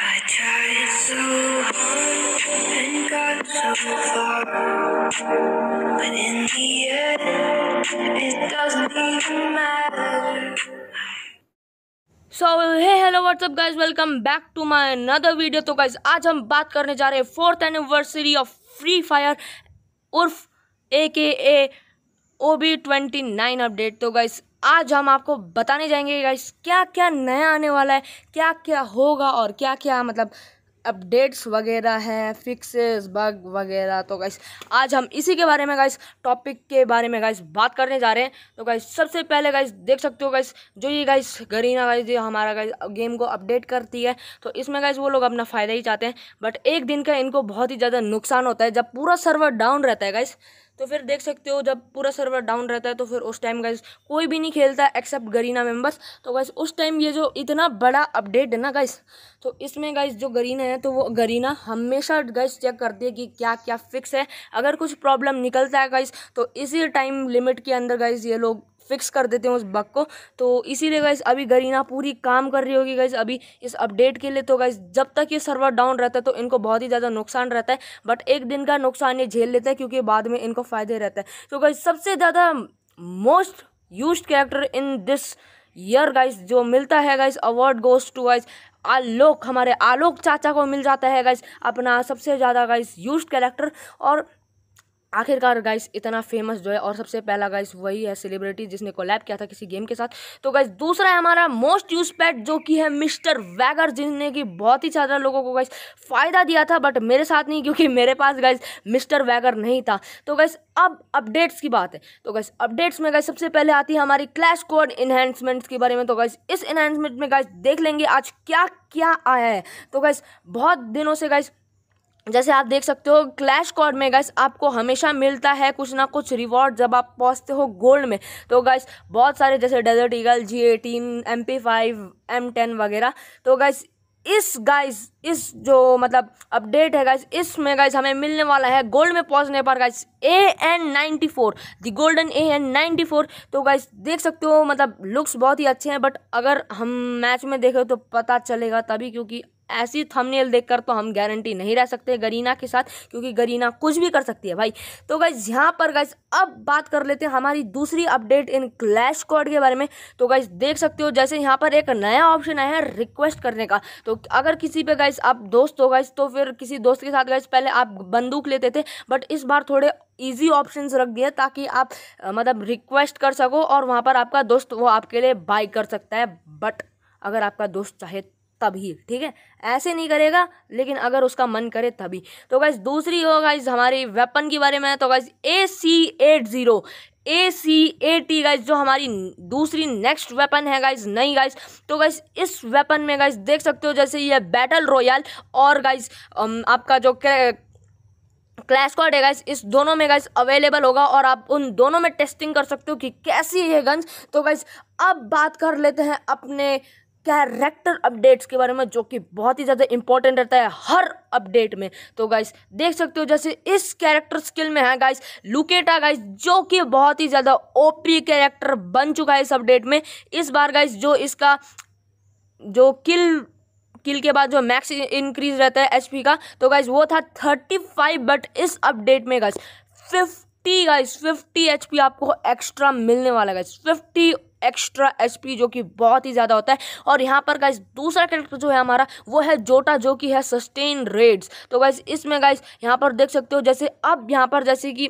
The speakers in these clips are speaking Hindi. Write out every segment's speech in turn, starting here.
so hey hello what's up guys welcome back to my another video तो गाइज आज हम बात करने जा रहे हैं fourth anniversary of Free Fire उर्फ A K A O B twenty nine update तो गाइज आज हम आपको बताने जाएंगे गाइस क्या क्या नया आने वाला है क्या क्या होगा और क्या क्या मतलब अपडेट्स वगैरह हैं फिक्सेस बग वगैरह तो गाइस आज हम इसी के बारे में गाइस टॉपिक के बारे में गाइस बात करने जा रहे हैं तो गाइस सबसे पहले गाइस देख सकते हो गाइस जो ये गाइस गरीना गाइस जो हमारा गाइस गेम को अपडेट करती है तो इसमें गाइस वो लोग अपना फ़ायदा ही चाहते हैं बट एक दिन का इनको बहुत ही ज़्यादा नुकसान होता है जब पूरा सर्वर डाउन रहता है गाइस तो फिर देख सकते हो जब पूरा सर्वर डाउन रहता है तो फिर उस टाइम गाइस कोई भी नहीं खेलता एक्सेप्ट गरीना मेंबर्स तो गाइस उस टाइम ये जो इतना बड़ा अपडेट है ना गाइस तो इसमें गाइस जो गरीना है तो वो गरीना हमेशा गाइस चेक करती है कि क्या क्या फिक्स है अगर कुछ प्रॉब्लम निकलता है गाइस तो इसी टाइम लिमिट के अंदर गाइस ये लोग फिक्स कर देते हैं उस बग को तो इसीलिए गाइस अभी गरीना पूरी काम कर रही होगी गाइस अभी इस अपडेट के लिए तो गाइस जब तक ये सर्वर डाउन रहता है तो इनको बहुत ही ज़्यादा नुकसान रहता है बट एक दिन का नुकसान ये झेल लेता है क्योंकि बाद में इनको फ़ायदे रहता है तो गाइज सबसे ज़्यादा most use character in this year guys जो मिलता है guys award goes to guys Alok हमारे आलोक चाचा को मिल जाता है गाइज अपना सबसे ज़्यादा गाइज यूज कैरेक्टर और आखिरकार गाइस इतना फेमस जो है और सबसे पहला गाइस वही है सेलिब्रिटी जिसने कोलैब किया था किसी गेम के साथ तो गाइस दूसरा है हमारा मोस्ट यूज पैट जो कि है मिस्टर वैगर जिसने कि बहुत ही ज़्यादा लोगों को गाइस फ़ायदा दिया था बट मेरे साथ नहीं क्योंकि मेरे पास गाइस मिस्टर वैगर नहीं था तो गाइस अब अपडेट्स की बात है तो गाइस अपडेट्स में गाइस सबसे पहले आती है हमारी क्लैश कोड इन्हेंसमेंट्स के बारे में तो गाइस इस इन्हेंसमेंट में गाइस देख लेंगे आज क्या क्या आया है तो गाइस बहुत दिनों से गाइस जैसे आप देख सकते हो क्लैश कॉर्ड में गैस आपको हमेशा मिलता है कुछ ना कुछ रिवॉर्ड जब आप पहुंचते हो गोल्ड में तो गैस बहुत सारे जैसे Desert Eagle G eighteen M P five M ten वगैरह तो गैस इस गाइस इस जो मतलब अपडेट है गाइस इसमें गाइस हमें मिलने वाला है गोल्ड में पहुंचने पर guys A N ninety four the golden A N ninety four तो गाइस देख सकते हो मतलब लुक्स बहुत ही अच्छे हैं बट अगर हम मैच में देखें तो पता चलेगा तभी क्योंकि ऐसी थंबनेल देखकर तो हम गारंटी नहीं रह सकते गरीना के साथ क्योंकि गरीना कुछ भी कर सकती है भाई तो गाइज यहाँ पर गाइज अब बात कर लेते हैं हमारी दूसरी अपडेट इन क्लैश कोड के बारे में तो गाइज देख सकते हो जैसे यहाँ पर एक नया ऑप्शन आया है रिक्वेस्ट करने का तो अगर किसी पे गाइज आप दोस्त हो गाइज तो फिर किसी दोस्त के साथ गाइज पहले आप बंदूक लेते थे बट इस बार थोड़े ईजी ऑप्शन रख दिए ताकि आप मतलब रिक्वेस्ट कर सको और वहाँ पर आपका दोस्त वो आपके लिए बाई कर सकता है बट अगर आपका दोस्त चाहे तभी ठीक है ऐसे नहीं करेगा लेकिन अगर उसका मन करे तभी तो गाइज दूसरी हो गाइज हमारी वेपन के बारे में तो guys A C eight zero A C A T guys जो हमारी दूसरी नेक्स्ट वेपन है गाइज नई गाइज तो गाइज इस वेपन में गाइज देख सकते हो जैसे ये बैटल रॉयल और गाइज आपका जो क्लैश कॉड है गाइज इस दोनों में गाइस अवेलेबल होगा और आप उन दोनों में टेस्टिंग कर सकते हो कि कैसी है गन्स तो गाइज अब बात कर लेते हैं अपने कैरेक्टर अपडेट्स के बारे में जो कि बहुत ही ज़्यादा इंपॉर्टेंट रहता है हर अपडेट में तो गाइस देख सकते हो जैसे इस कैरेक्टर स्किल में है गाइस लुकेटा गाइस जो कि बहुत ही ज़्यादा ओपी कैरेक्टर बन चुका है इस अपडेट में इस बार गाइस जो इसका जो किल किल के बाद जो मैक्स इंक्रीज रहता है एचपी का तो गाइज वो था थर्टी फाइव बट इस अपडेट में guys fifty guys fifty HP आपको एक्स्ट्रा मिलने वाला गाइज फिफ्टी एक्स्ट्रा एचपी जो कि बहुत ही ज़्यादा होता है और यहाँ पर गाइज दूसरा कैरेक्टर जो है हमारा वो है जोटा जो कि है सस्टेन रेड्स तो गाइज इसमें गाइज यहाँ पर देख सकते हो जैसे अब यहाँ पर जैसे कि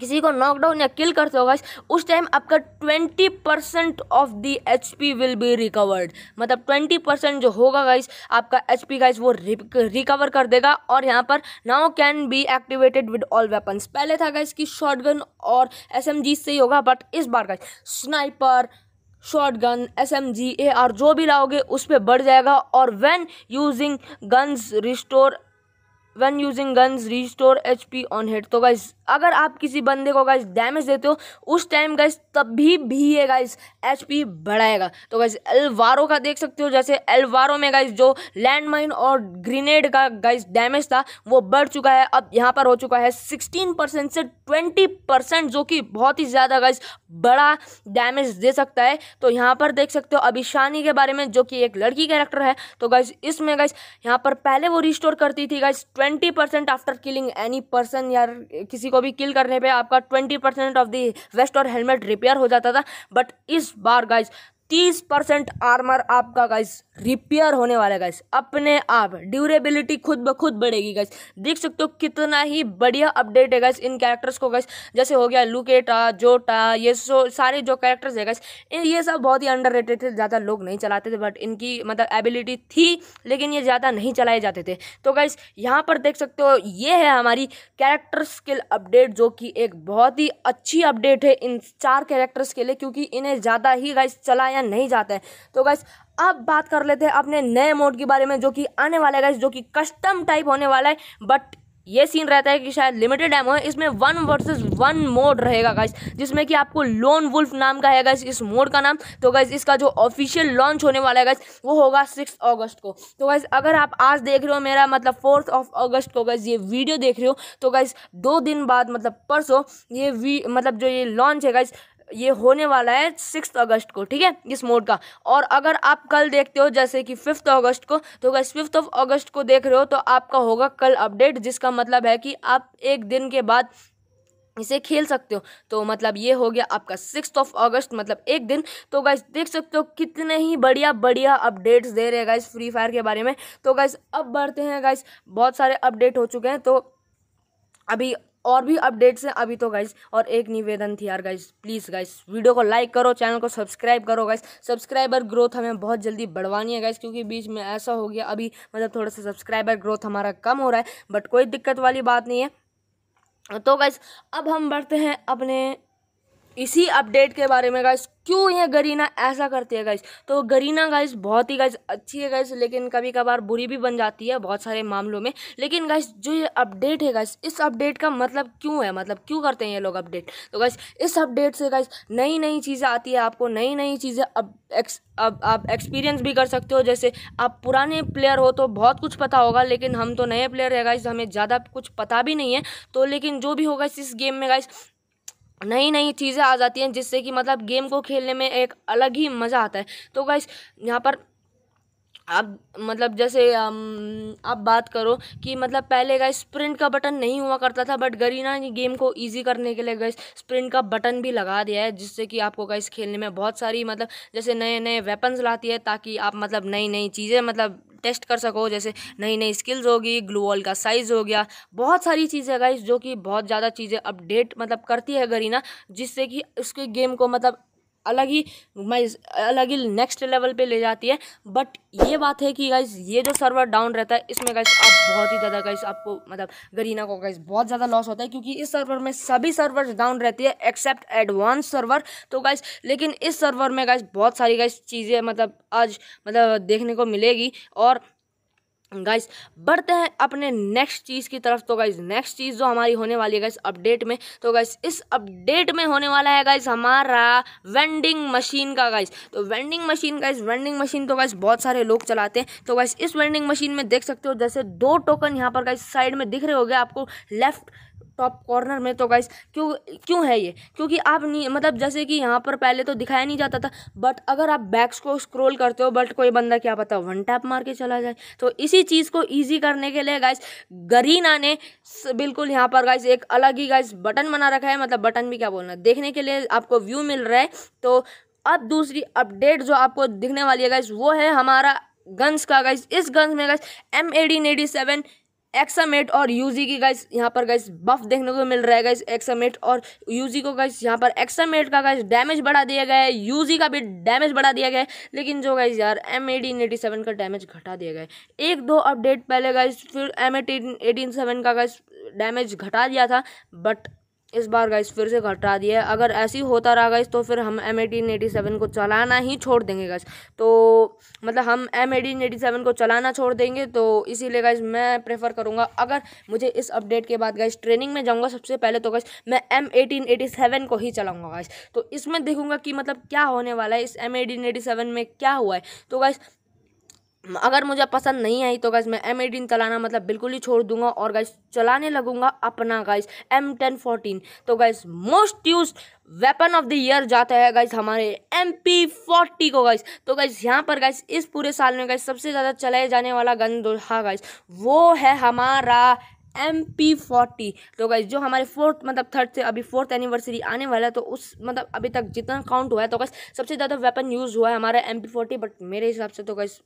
किसी को नॉकडाउन या किल करते हो गाइस उस टाइम आपका twenty percent of the H P will be recovered मतलब ट्वेंटी परसेंट जो होगा गाइस आपका एच पी गाइस वो रिकवर कर देगा और यहाँ पर now can be activated with all weapons पहले था गाइस कि शॉटगन और एस एम जी से ही होगा बट इस बार guys sniper shotgun S M G A R जो भी लाओगे उस पर बढ़ जाएगा और when using guns restore one using guns restore H P on head तो गाइज अगर आप किसी बंदे को गाइज डैमेज देते हो उस टाइम गाइज तब भी भी ये गाइज एच पी बढ़ाएगा तो गाइज एलवारो का देख सकते हो जैसे एलवारो में गाइज जो लैंड माइन और ग्रेनेड का गाइज डैमेज था वो बढ़ चुका है अब यहाँ पर हो चुका है सिक्सटीन परसेंट से ट्वेंटी परसेंट जो कि बहुत ही ज़्यादा गाइज बड़ा डैमेज दे सकता है तो यहाँ पर देख सकते हो अभी शानी के बारे में जो कि एक लड़की कैरेक्टर है तो गाइज इसमें गाइज यहाँ पर पहले वो रिस्टोर करती थी guys twenty twenty percent after killing any person या किसी को भी किल करने पे आपका twenty percent of the vest और हेलमेट रिपेयर हो जाता था बट इस बार गाइज तीस परसेंट आर्मर आपका गाइस रिपेयर होने वाला है गाइस अपने आप ड्यूरेबिलिटी खुद ब खुद बढ़ेगी गाइस देख सकते हो कितना ही बढ़िया अपडेट है गाइस इन कैरेक्टर्स को गाइस जैसे हो गया लुकेटा जोटा ये सो सारे जो कैरेक्टर्स है गाइस ये सब बहुत ही अंडर रेटेड थे ज़्यादा लोग नहीं चलाते थे बट इनकी मतलब एबिलिटी थी लेकिन ये ज़्यादा नहीं चलाए जाते थे तो गाइस यहाँ पर देख सकते हो ये है हमारी कैरेक्टर स्किल अपडेट जो कि एक बहुत ही अच्छी अपडेट है इन चार कैरेक्टर्स के लिए क्योंकि इन्हें ज़्यादा ही गाइस चलाया या नहीं जाते हैं तो गैस अब बात कर लेते हैं अपने नए मोड के बारे में जो कि आने वाला है गैस जो कि कस्टम टाइप होने वाला है बट ये सीन रहता है कि शायद लिमिटेड डेमो है इसमें वन वर्सेस वन मोड रहेगा गाइस जिसमें कि आपको लोन वुल्फ नाम का है गाइस इस मोड का नाम तो गाइस इसका जो ऑफिशियल लॉन्च होने वाला है गाइस वो होगा सिक्स अगस्त को तो गाइस अगर आप आज देख रहे हो मेरा मतलब फोर्थ ऑफ अगस्त को गाइस ये वीडियो देख रहे हो तो गाइस दो दिन बाद मतलब परसों ये मतलब जो ये लॉन्च है गाइस ये होने वाला है सिक्स अगस्त को ठीक है इस मोड का और अगर आप कल देखते हो जैसे कि फिफ्थ अगस्त को तो अगर फिफ्थ ऑफ अगस्त को देख रहे हो तो आपका होगा कल अपडेट जिसका मतलब है कि आप एक दिन के बाद इसे खेल सकते हो तो मतलब ये हो गया आपका सिक्स ऑफ अगस्त मतलब एक दिन तो गाइस देख सकते हो कितने ही बढ़िया बढ़िया अपडेट्स दे रहे हैं गाइस फ्री फायर के बारे में तो गाइस अब बढ़ते हैं गाइस बहुत सारे अपडेट हो चुके हैं तो अभी और भी अपडेट्स हैं अभी तो गाइज और एक निवेदन थी यार गाइज प्लीज़ गाइज वीडियो को लाइक करो चैनल को सब्सक्राइब करो गाइज सब्सक्राइबर ग्रोथ हमें बहुत जल्दी बढ़वानी है गाइज क्योंकि बीच में ऐसा हो गया अभी मतलब थोड़ा सा सब्सक्राइबर ग्रोथ हमारा कम हो रहा है बट कोई दिक्कत वाली बात नहीं है तो गाइज अब हम बढ़ते हैं अपने इसी अपडेट के बारे में गाइस क्यों ये गरीना ऐसा करती है गाइस तो गरीना गाइस बहुत ही गाइस अच्छी है गाइस लेकिन कभी कभार बुरी भी बन जाती है बहुत सारे मामलों में लेकिन गाइस जो ये अपडेट है गाइस इस अपडेट का मतलब क्यों है मतलब क्यों करते हैं ये लोग अपडेट तो गाइस इस अपडेट से गाइस नई नई चीज़ें आती है आपको नई नई चीज़ें अब एक्स अब आप एक्सपीरियंस भी कर सकते हो जैसे आप पुराने प्लेयर हो तो बहुत कुछ पता होगा लेकिन हम तो नए प्लेयर है गाइस हमें ज़्यादा कुछ पता भी नहीं है तो लेकिन जो भी होगा इस गेम में गाइस नई नई चीज़ें आ जाती हैं जिससे कि मतलब गेम को खेलने में एक अलग ही मज़ा आता है तो गाइस यहाँ पर अब मतलब जैसे अब बात करो कि मतलब पहले गए स्प्रिंट का बटन नहीं हुआ करता था बट गरीना ने गेम को इजी करने के लिए गए स्प्रिंट का बटन भी लगा दिया है जिससे कि आपको गए खेलने में बहुत सारी मतलब जैसे नए नए वेपन्स लाती है ताकि आप मतलब नई नई चीज़ें मतलब टेस्ट कर सको जैसे नई नई स्किल्स होगी ग्लू वॉल का साइज़ हो गया बहुत सारी चीज़ें गाइस जो कि बहुत ज़्यादा चीज़ें अपडेट मतलब करती है गरीना जिससे कि उसके गेम को मतलब अलग ही मैं अलग ही नेक्स्ट लेवल पे ले जाती है बट ये बात है कि गाइज ये जो सर्वर डाउन रहता है इसमें गाइस आप बहुत ही ज़्यादा गाइस आपको मतलब गरीना को गाइस बहुत ज़्यादा लॉस होता है क्योंकि इस सर्वर में सभी सर्वर डाउन रहती है एक्सेप्ट एडवांस सर्वर तो गाइस लेकिन इस सर्वर में गाइस बहुत सारी गाइस चीज़ें मतलब आज मतलब देखने को मिलेगी और गाइस बढ़ते हैं अपने नेक्स्ट चीज़ की तरफ तो गाइस नेक्स्ट चीज़ जो हमारी होने वाली है गाइस अपडेट में तो गाइस इस अपडेट में होने वाला है गाइस हमारा वेंडिंग मशीन का गाइस तो vending machine guys vending machine तो गाइस बहुत सारे लोग चलाते हैं तो गाइस इस वेंडिंग मशीन में देख सकते हो जैसे दो टोकन यहाँ पर गाइस साइड में दिख रहे हो गए आपको लेफ्ट टॉप कॉर्नर में तो गाइस क्यों क्यों है ये क्योंकि आप नहीं मतलब जैसे कि यहाँ पर पहले तो दिखाया नहीं जाता था बट अगर आप बैक्स को स्क्रोल करते हो बट कोई बंदा क्या पता वन टैप मार के चला जाए तो इसी चीज़ को ईजी करने के लिए गाइस गरीना ने बिल्कुल यहाँ पर गाइस एक अलग ही गाइस बटन बना रखा है मतलब बटन भी क्या बोलना देखने के लिए आपको व्यू मिल रहा है तो अब दूसरी अपडेट जो आपको दिखने वाली है गाइस वो है हमारा गन्स का गाइस इस गन्स में गाइस एम एडी नेडी सेवन एक्सामेट और यूजी की गाइस यहाँ पर गाइस बफ देखने को मिल रहा है गाइस एट और यूजी को गाइस यहाँ पर एक्सामेट का गाइस डैमेज बढ़ा दिया गया है यूजी का भी डैमेज बढ़ा दिया गया है लेकिन जो गाइस यार एम एटीन एटी सेवन का डैमेज घटा दिया गया है एक दो अपडेट पहले गाइस फिर एम एटीन एटीन सेवन का गाइस डैमेज घटा दिया था बट इस बार गाइस फिर से घटा दिया है अगर ऐसे ही होता रहा गाइस तो फिर हम एम एटीन एटी सेवन को चलाना ही छोड़ देंगे गाइस तो मतलब हम एम एटीन एटी सेवन को चलाना छोड़ देंगे तो इसीलिए गाइस मैं प्रेफर करूँगा अगर मुझे इस अपडेट के बाद गाइस ट्रेनिंग में जाऊँगा सबसे पहले तो गाइस मैं एम एटीन एटी सेवन को ही चलाऊँगा गाइस तो इसमें देखूँगा कि मतलब क्या होने वाला है इस एम एटीन एटी सेवन में क्या हुआ है तो गाइस अगर मुझे पसंद नहीं आई तो गैस मैं एम एटीन चलाना मतलब बिल्कुल ही छोड़ दूंगा और गाइस चलाने लगूंगा अपना गैस एम टेन फोर्टीन तो guys most use weapon of the year जाता है गाइस हमारे एम पी फोर्टी को गाइस तो गाइस यहाँ पर गाइस इस पूरे साल में गाइस सबसे ज़्यादा चलाए जाने वाला गन दो हाँ गाइस वो है हमारा एम पी फोर्टी तो गाइज जो हमारे फोर्थ मतलब थर्ड से अभी फोर्थ एनिवर्सरी आने वाला है तो उस मतलब अभी तक जितना काउंट हुआ है तो गाइज सबसे ज़्यादा वेपन यूज़ हुआ है हमारा एम पी फोर्टी बट मेरे हिसाब से तो गाइज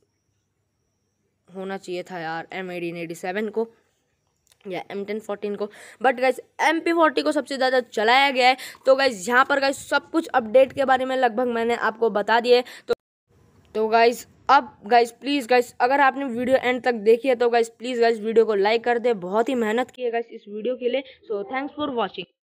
होना चाहिए था यार एम एटीन एटी सेवन को या एम टेन फोर्टीन को but guys M P forty को सबसे ज़्यादा चलाया गया है तो गाइज यहाँ पर गाइज सब कुछ अपडेट के बारे में लगभग मैंने आपको बता दिए तो तो गाइज अब गाइज प्लीज़ गाइज अगर आपने वीडियो एंड तक देखी है तो गाइज प्लीज़ गाइज वीडियो को लाइक कर दे बहुत ही मेहनत की है गाइज इस वीडियो के लिए सो थैंक्स फॉर वॉचिंग